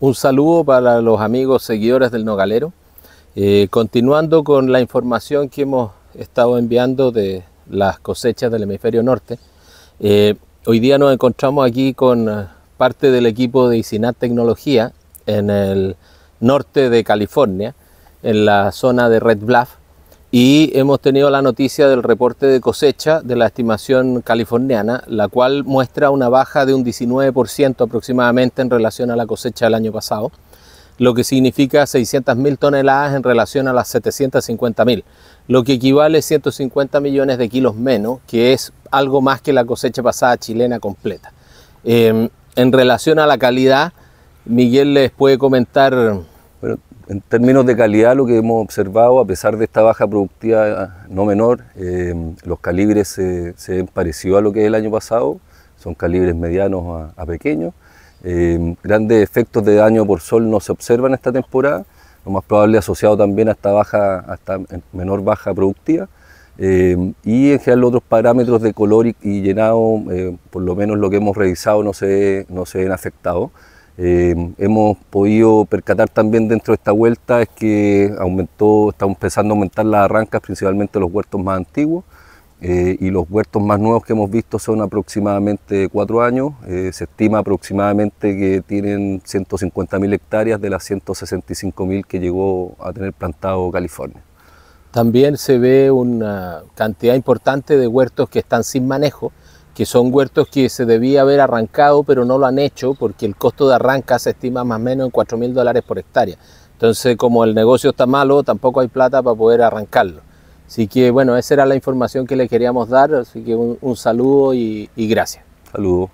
Un saludo para los amigos seguidores del Nogalero. Eh, continuando con la información que hemos estado enviando de las cosechas del hemisferio norte, eh, hoy día nos encontramos aquí con eh, parte del equipo de Isinat Tecnología en el norte de California, en la zona de Red Bluff, y hemos tenido la noticia del reporte de cosecha de la estimación californiana, la cual muestra una baja de un 19% aproximadamente en relación a la cosecha del año pasado, lo que significa 600.000 toneladas en relación a las 750.000, lo que equivale a 150 millones de kilos menos, que es algo más que la cosecha pasada chilena completa. Em, en relación a la calidad, Miguel les puede comentar en términos de calidad, lo que hemos observado, a pesar de esta baja productiva eh, no menor, eh, los calibres se, ven parecidos a lo que es el año pasado, son calibres medianos a, pequeños. Eh, grandes efectos de daño por sol no se observan esta temporada, lo más probable asociado también a esta, baja, a esta menor baja productiva. y en general otros parámetros de color y, llenado, por lo menos lo que hemos revisado, no se, no se ven afectados. Eh, hemos podido percatar también dentro de esta vuelta es que aumentó, está empezando a aumentar las arrancas, principalmente los huertos más antiguos, eh, y los huertos más nuevos que hemos visto son aproximadamente cuatro años. Eh, se estima aproximadamente que tienen 150.000 hectáreas de las 165.000 que llegó a tener plantado California. También se ve una cantidad importante de huertos que están sin manejo, que son huertos que se debía haber arrancado, pero no lo han hecho porque el costo de arranca se estima más o menos en 4.000 mil dólares por hectárea. Entonces, como el negocio está malo, tampoco hay plata para poder arrancarlo. Así que, bueno, esa era la información que le queríamos dar. Así que un, saludo y, y gracias. Saludos.